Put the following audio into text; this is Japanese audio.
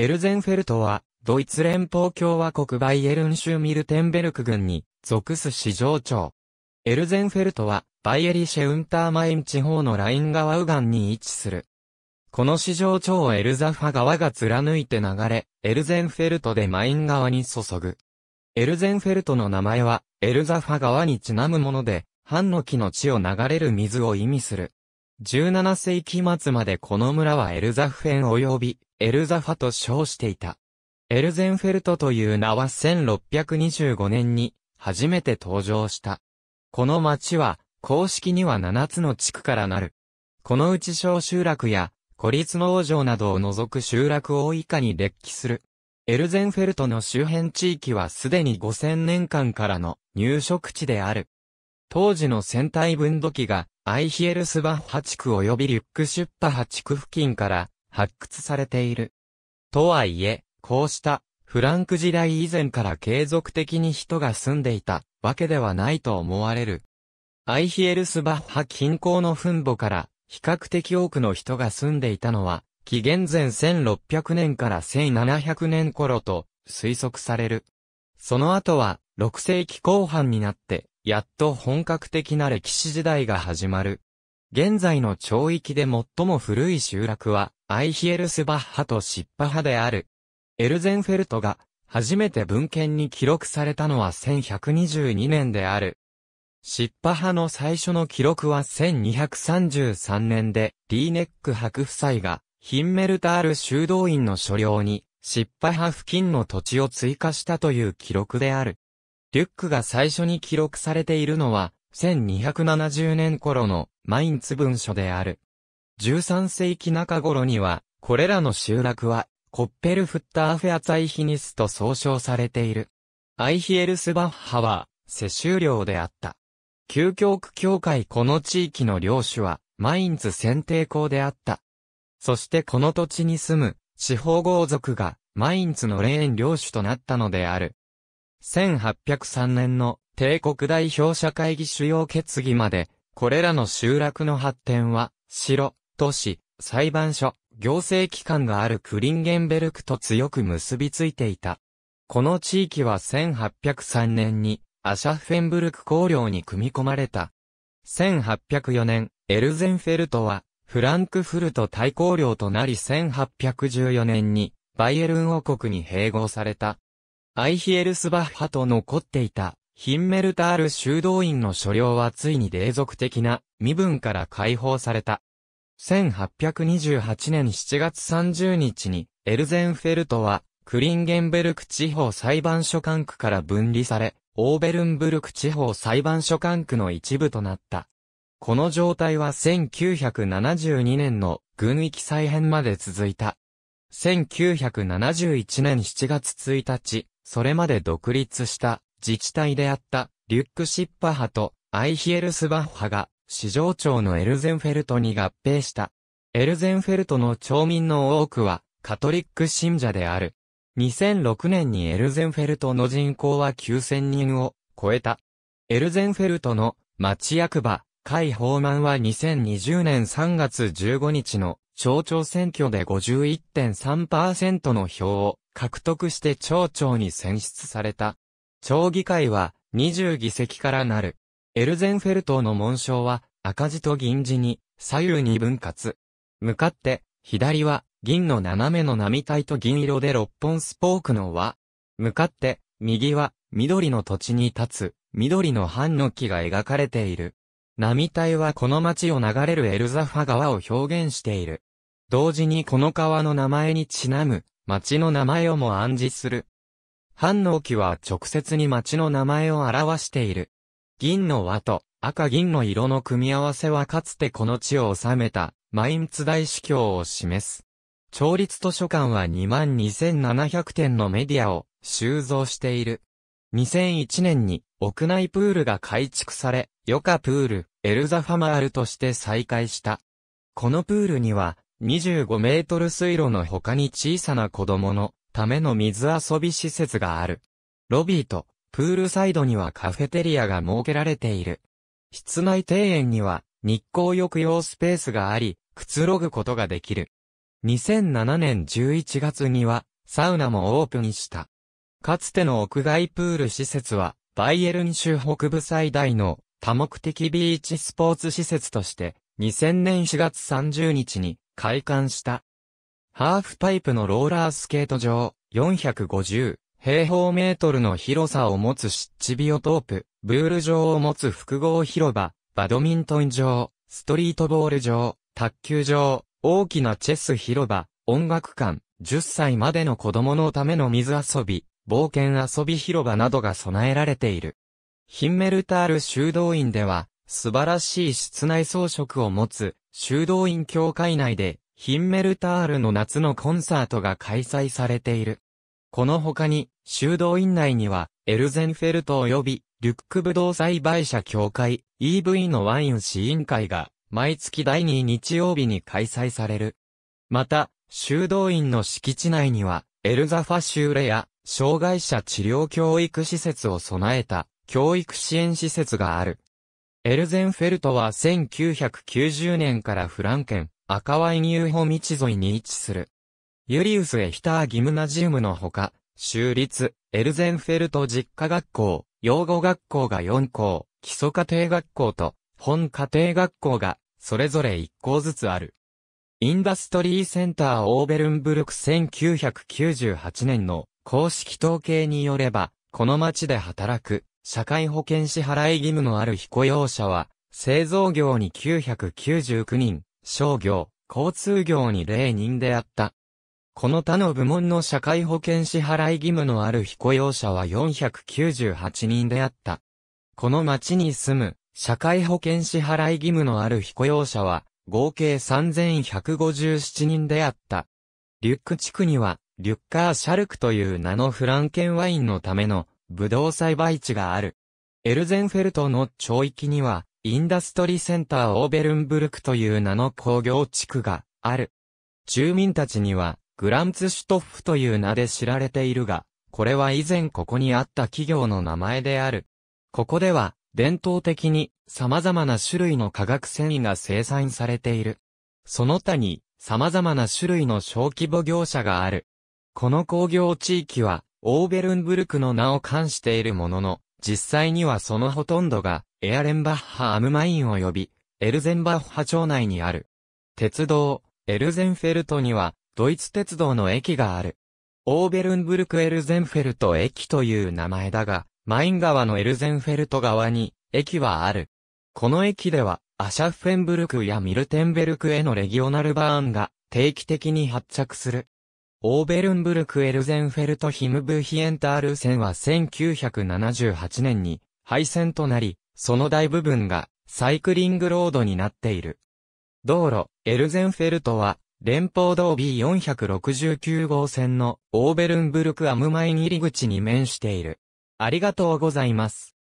エルゼンフェルトは、ドイツ連邦共和国バイエルン州ミルテンベルク郡に属す市場町。エルゼンフェルトは、バイエリシェウンターマイン地方のライン川右岸に位置する。この市場町をエルザファ川が貫いて流れ、エルゼンフェルトでマイン川に注ぐ。エルゼンフェルトの名前は、エルザファ川にちなむもので、藩の木の地を流れる水を意味する。17世紀末までこの村はエルザフェン及び、エルザファと称していた。エルゼンフェルトという名は1625年に初めて登場した。この町は公式には7つの地区からなる。このうち小集落や孤立農場などを除く集落を以下に列記する。エルゼンフェルトの周辺地域はすでに5000年間からの入植地である。当時の戦隊分度器がアイヒエルスバッハ地区及びリュックシュッパハ地区付近から発掘されている。とはいえ、こうしたフランク時代以前から継続的に人が住んでいたわけではないと思われる。アイヒエルスバッハ近郊の墳墓から比較的多くの人が住んでいたのは、紀元前1600年から1700年頃と推測される。その後は6世紀後半になって、やっと本格的な歴史時代が始まる。現在の町域で最も古い集落は、アイヒエルスバッハとシッパ派である。エルゼンフェルトが、初めて文献に記録されたのは1122年である。シッパ派の最初の記録は1233年で、リーネック白夫妻が、ヒンメルタール修道院の所領に、シッパ派付近の土地を追加したという記録である。リュックが最初に記録されているのは、1270年頃のマインツ文書である。13世紀中頃には、これらの集落は、コッペルフッターフェアツァイヒニスと総称されている。アイヒエルスバッハは、世襲領であった。旧教区教会この地域の領主は、マインツ選定校であった。そしてこの土地に住む、地方豪族が、マインツの霊園領主となったのである。1803年の帝国代表者会議主要決議まで、これらの集落の発展は、城、都市、裁判所、行政機関があるクリンゲンベルクと強く結びついていた。この地域は1803年にアシャッフェンブルク公領に組み込まれた。1804年、エルゼンフェルトはフランクフルト大公領となり1814年にバイエルン王国に併合された。アイヒエルスバッハと残っていたヒンメルタール修道院の所領はついに霊属的な身分から解放された。1828年7月30日にエルゼンフェルトはクリンゲンベルク地方裁判所管区から分離され、オーベルンブルク地方裁判所管区の一部となった。この状態は1972年の軍域再編まで続いた。1971年7月1日、それまで独立した自治体であったリュックシッパ派とアイヒエルスバッハが市場長のエルゼンフェルトに合併した。エルゼンフェルトの町民の多くはカトリック信者である。2006年にエルゼンフェルトの人口は9000人を超えた。エルゼンフェルトの町役場、海マ満は2020年3月15日の町長選挙で51.3%の票を獲得して町長に選出された。町議会は20議席からなる。エルゼンフェルトの紋章は赤字と銀字に左右に分割。向かって左は銀の斜めの波体と銀色で6本スポークの輪。向かって右は緑の土地に立つ緑の藩の木が描かれている。波体はこの町を流れるエルザファ川を表現している。同時にこの川の名前にちなむ町の名前をも暗示する。反応器は直接に町の名前を表している。銀の輪と赤銀の色の組み合わせはかつてこの地を治めたマインツ大司教を示す。町立図書館は22,700点のメディアを収蔵している。2001年に屋内プールが改築され、ヨカプール、エルザファマールとして再開した。このプールには25メートル水路の他に小さな子供のための水遊び施設がある。ロビーとプールサイドにはカフェテリアが設けられている。室内庭園には日光浴用スペースがあり、くつろぐことができる。2007年11月にはサウナもオープンした。かつての屋外プール施設はバイエルン州北部最大の多目的ビーチスポーツ施設として2000年4月30日に開館した。ハーフパイプのローラースケート場、450平方メートルの広さを持つッチビオトープ、ブール場を持つ複合広場、バドミントン場、ストリートボール場、卓球場、大きなチェス広場、音楽館、10歳までの子供のための水遊び、冒険遊び広場などが備えられている。ヒンメルタール修道院では、素晴らしい室内装飾を持つ、修道院教会内で、ヒンメルタールの夏のコンサートが開催されている。この他に、修道院内には、エルゼンフェルト及び、リュックブドウ栽培者協会、EV のワイン試飲会が、毎月第2日曜日に開催される。また、修道院の敷地内には、エルザファシューレや、障害者治療教育施設を備えた、教育支援施設がある。エルゼンフェルトは1990年からフランケン、赤ワイン遊歩道沿いに位置する。ユリウス・エヒター・ギムナジウムのほか、州立、エルゼンフェルト実家学校、養護学校が4校、基礎家庭学校と、本家庭学校が、それぞれ1校ずつある。インダストリーセンターオーベルンブルク1998年の公式統計によれば、この町で働く社会保険支払い義務のある非雇用者は、製造業に999人、商業、交通業に例人であった。この他の部門の社会保険支払い義務のある非雇用者は498人であった。この町に住む社会保険支払い義務のある非雇用者は合計3157人であった。リュック地区にはリュッカーシャルクという名のフランケンワインのためのブドウ栽培地がある。エルゼンフェルトの町域にはインダストリセンターオーベルンブルクという名の工業地区がある。住民たちには、グランツシュトッフという名で知られているが、これは以前ここにあった企業の名前である。ここでは、伝統的に様々な種類の化学繊維が生産されている。その他に様々な種類の小規模業者がある。この工業地域はオーベルンブルクの名を冠しているものの、実際にはそのほとんどがエアレンバッハ・アムマイン及び、エルゼンバッハ町内にある。鉄道、エルゼンフェルトには、ドイツ鉄道の駅がある。オーベルンブルク・エルゼンフェルト駅という名前だが、マイン川のエルゼンフェルト側に、駅はある。この駅では、アシャッフェンブルクやミルテンベルクへのレギオナルバーンが定期的に発着する。オーベルンブルクエルゼンフェルトヒムブヒエンタール線は1978年に廃線となり、その大部分がサイクリングロードになっている。道路、エルゼンフェルトは、連邦道 B469 号線のオーベルンブルクアムマ前入り口に面している。ありがとうございます。